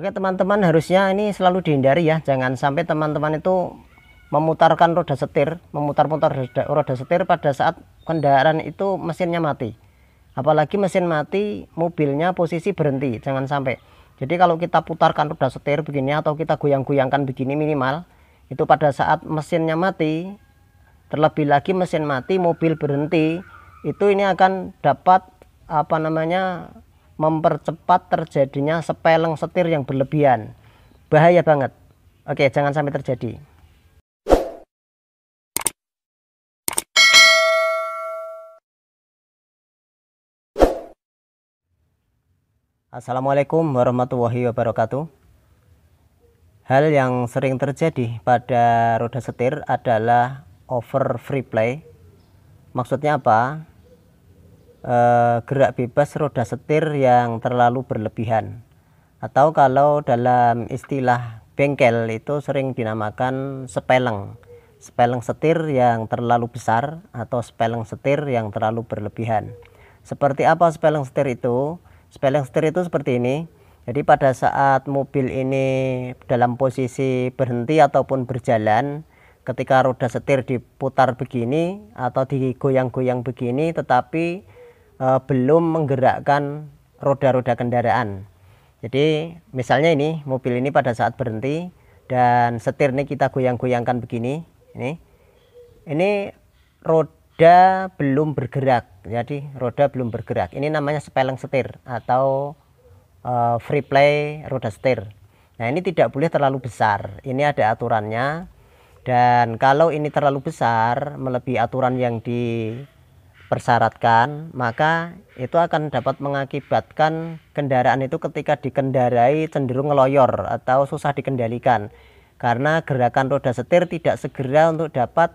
Oke teman-teman harusnya ini selalu dihindari ya jangan sampai teman-teman itu memutarkan roda setir memutar-mutar roda, roda setir pada saat kendaraan itu mesinnya mati apalagi mesin mati mobilnya posisi berhenti jangan sampai jadi kalau kita putarkan roda setir begini atau kita goyang-goyangkan begini minimal itu pada saat mesinnya mati terlebih lagi mesin mati mobil berhenti itu ini akan dapat apa namanya mempercepat terjadinya sepeleng setir yang berlebihan. Bahaya banget. Oke, jangan sampai terjadi. Assalamualaikum warahmatullahi wabarakatuh. Hal yang sering terjadi pada roda setir adalah over free play. Maksudnya apa? Eh, gerak bebas roda setir yang terlalu berlebihan atau kalau dalam istilah bengkel itu sering dinamakan sepeleng sepeleng setir yang terlalu besar atau sepeleng setir yang terlalu berlebihan seperti apa sepeleng setir itu sepeleng setir itu seperti ini jadi pada saat mobil ini dalam posisi berhenti ataupun berjalan ketika roda setir diputar begini atau digoyang-goyang begini tetapi Eh, belum menggerakkan roda-roda kendaraan. Jadi misalnya ini mobil ini pada saat berhenti dan setir ini kita goyang-goyangkan begini, ini ini roda belum bergerak. Jadi roda belum bergerak. Ini namanya sepeleng setir atau uh, free play roda setir. Nah ini tidak boleh terlalu besar. Ini ada aturannya. Dan kalau ini terlalu besar, melebihi aturan yang di persyaratkan maka itu akan dapat mengakibatkan kendaraan itu ketika dikendarai cenderung ngeloyor atau susah dikendalikan karena gerakan roda setir tidak segera untuk dapat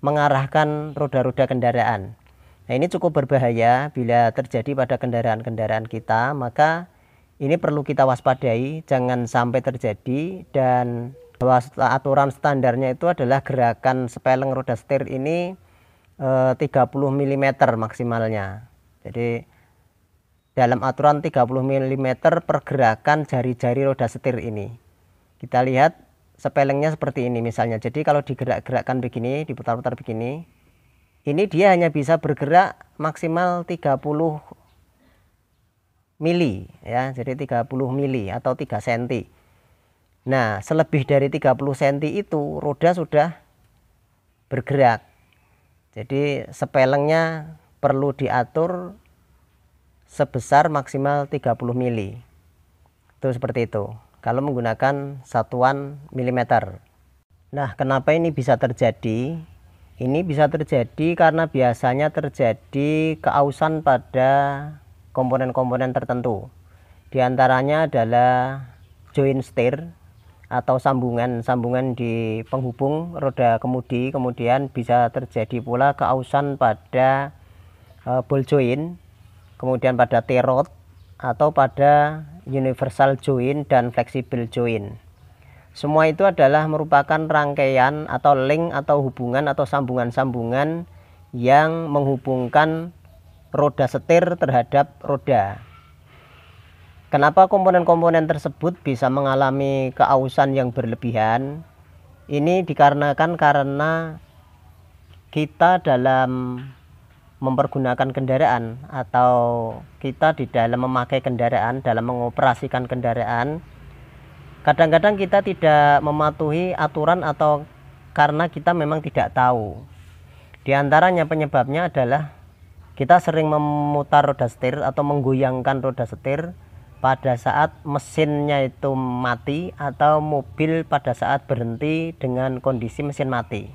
mengarahkan roda-roda kendaraan. Nah, ini cukup berbahaya bila terjadi pada kendaraan-kendaraan kita, maka ini perlu kita waspadai, jangan sampai terjadi dan bahwa aturan standarnya itu adalah gerakan sepeleng roda setir ini 30 eh, mm maksimalnya jadi dalam aturan 30 mm pergerakan jari-jari roda setir ini kita lihat sepelengnya seperti ini misalnya jadi kalau digerak-gerakkan begini diputar-putar begini ini dia hanya bisa bergerak maksimal 30 mili ya jadi 30 mili atau 3 cm nah selebih dari 30 cm itu roda sudah bergerak jadi sepelengnya perlu diatur sebesar maksimal 30 mili. Itu seperti itu. Kalau menggunakan satuan milimeter. Nah, kenapa ini bisa terjadi? Ini bisa terjadi karena biasanya terjadi keausan pada komponen-komponen tertentu. Di antaranya adalah joint stir atau sambungan-sambungan di penghubung roda kemudi kemudian bisa terjadi pula keausan pada uh, ball joint kemudian pada terot atau pada universal joint dan flexible joint semua itu adalah merupakan rangkaian atau link atau hubungan atau sambungan-sambungan yang menghubungkan roda setir terhadap roda Kenapa komponen-komponen tersebut bisa mengalami keausan yang berlebihan? Ini dikarenakan karena kita dalam mempergunakan kendaraan atau kita di dalam memakai kendaraan dalam mengoperasikan kendaraan kadang-kadang kita tidak mematuhi aturan atau karena kita memang tidak tahu. Di antaranya penyebabnya adalah kita sering memutar roda setir atau menggoyangkan roda setir pada saat mesinnya itu mati atau mobil pada saat berhenti dengan kondisi mesin mati.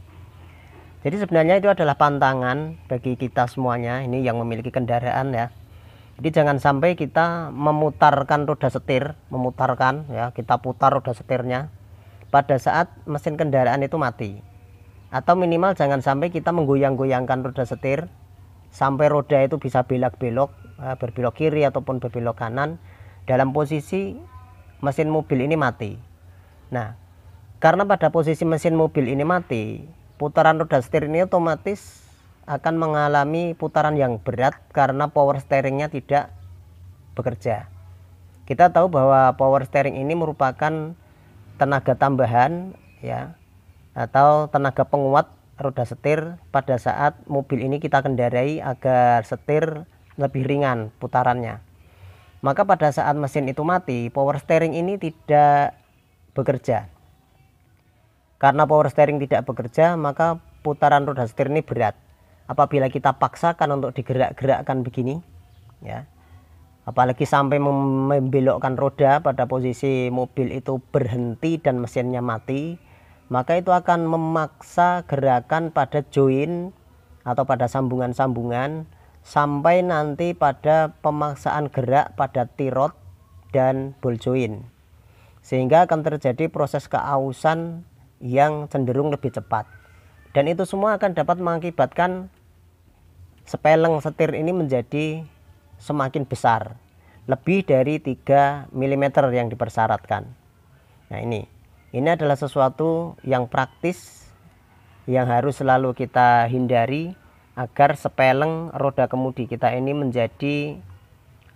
Jadi sebenarnya itu adalah pantangan bagi kita semuanya ini yang memiliki kendaraan ya. Jadi jangan sampai kita memutarkan roda setir, memutarkan ya, kita putar roda setirnya pada saat mesin kendaraan itu mati. Atau minimal jangan sampai kita menggoyang-goyangkan roda setir sampai roda itu bisa belok belok eh, berbelok kiri ataupun berbelok kanan dalam posisi mesin mobil ini mati. Nah, karena pada posisi mesin mobil ini mati, putaran roda setir ini otomatis akan mengalami putaran yang berat karena power steeringnya tidak bekerja. Kita tahu bahwa power steering ini merupakan tenaga tambahan ya atau tenaga penguat roda setir pada saat mobil ini kita kendarai agar setir lebih ringan putarannya maka pada saat mesin itu mati power steering ini tidak bekerja karena power steering tidak bekerja maka putaran roda setir ini berat apabila kita paksakan untuk digerak-gerakkan begini ya apalagi sampai membelokkan roda pada posisi mobil itu berhenti dan mesinnya mati maka itu akan memaksa gerakan pada join atau pada sambungan-sambungan sampai nanti pada pemaksaan gerak pada tirot dan ball sehingga akan terjadi proses keausan yang cenderung lebih cepat dan itu semua akan dapat mengakibatkan sepeleng setir ini menjadi semakin besar lebih dari 3 mm yang dipersyaratkan nah ini ini adalah sesuatu yang praktis yang harus selalu kita hindari agar sepeleng roda kemudi kita ini menjadi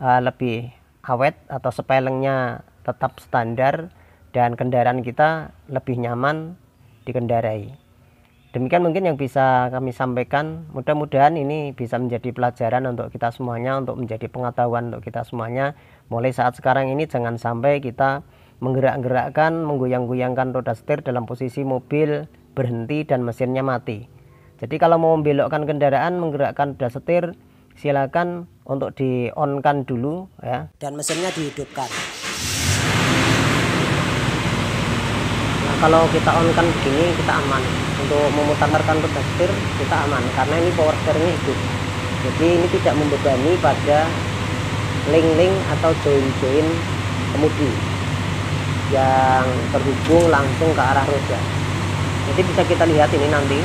uh, lebih awet atau sepelengnya tetap standar dan kendaraan kita lebih nyaman dikendarai. Demikian mungkin yang bisa kami sampaikan. Mudah-mudahan ini bisa menjadi pelajaran untuk kita semuanya, untuk menjadi pengetahuan untuk kita semuanya. Mulai saat sekarang ini jangan sampai kita menggerak-gerakkan, menggoyang-goyangkan roda setir dalam posisi mobil berhenti dan mesinnya mati. Jadi kalau mau membelokkan kendaraan menggerakkan pedal setir silakan untuk di on kan dulu ya dan mesinnya dihidupkan. Nah, kalau kita on kan begini kita aman. Untuk memutarkan pedal setir kita aman karena ini power steering hidup. Jadi ini tidak membebani pada link-link atau join-join kemudi yang terhubung langsung ke arah roda. Jadi bisa kita lihat ini nanti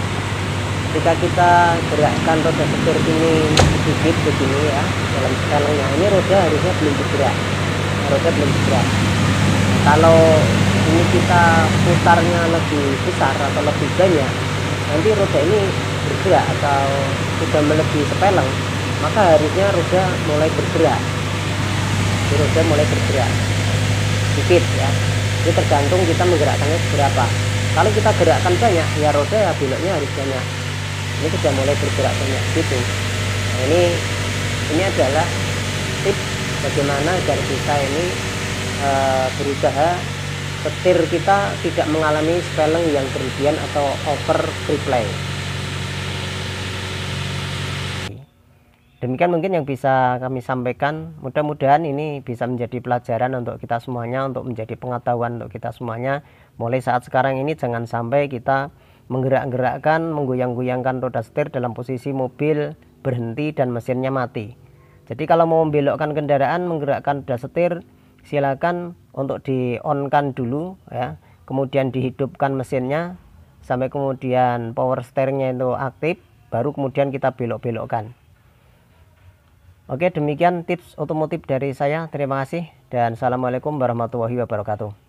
ketika kita gerakkan roda setir ini sedikit begini ya dalam skalanya ini roda harusnya belum bergerak roda belum bergerak kalau ini kita putarnya lebih besar atau lebih banyak nanti roda ini bergerak atau sudah melebihi sepeleng maka harusnya roda mulai bergerak Jadi, roda mulai bergerak sedikit ya ini tergantung kita menggerakkannya seberapa kalau kita gerakkan banyak ya roda ya beloknya harus banyak ini sudah mulai bergerak banyak gitu nah, ini ini adalah tips bagaimana agar kita ini uh, berusaha petir kita tidak mengalami spelling yang berlebihan atau over replay Demikian mungkin yang bisa kami sampaikan. Mudah-mudahan ini bisa menjadi pelajaran untuk kita semuanya, untuk menjadi pengetahuan untuk kita semuanya. Mulai saat sekarang ini jangan sampai kita menggerak-gerakkan, menggoyang-goyangkan roda setir dalam posisi mobil berhenti dan mesinnya mati. Jadi kalau mau membelokkan kendaraan menggerakkan roda setir silakan untuk di on kan dulu ya. Kemudian dihidupkan mesinnya sampai kemudian power steeringnya itu aktif baru kemudian kita belok-belokkan. Oke, demikian tips otomotif dari saya. Terima kasih dan assalamualaikum warahmatullahi wabarakatuh.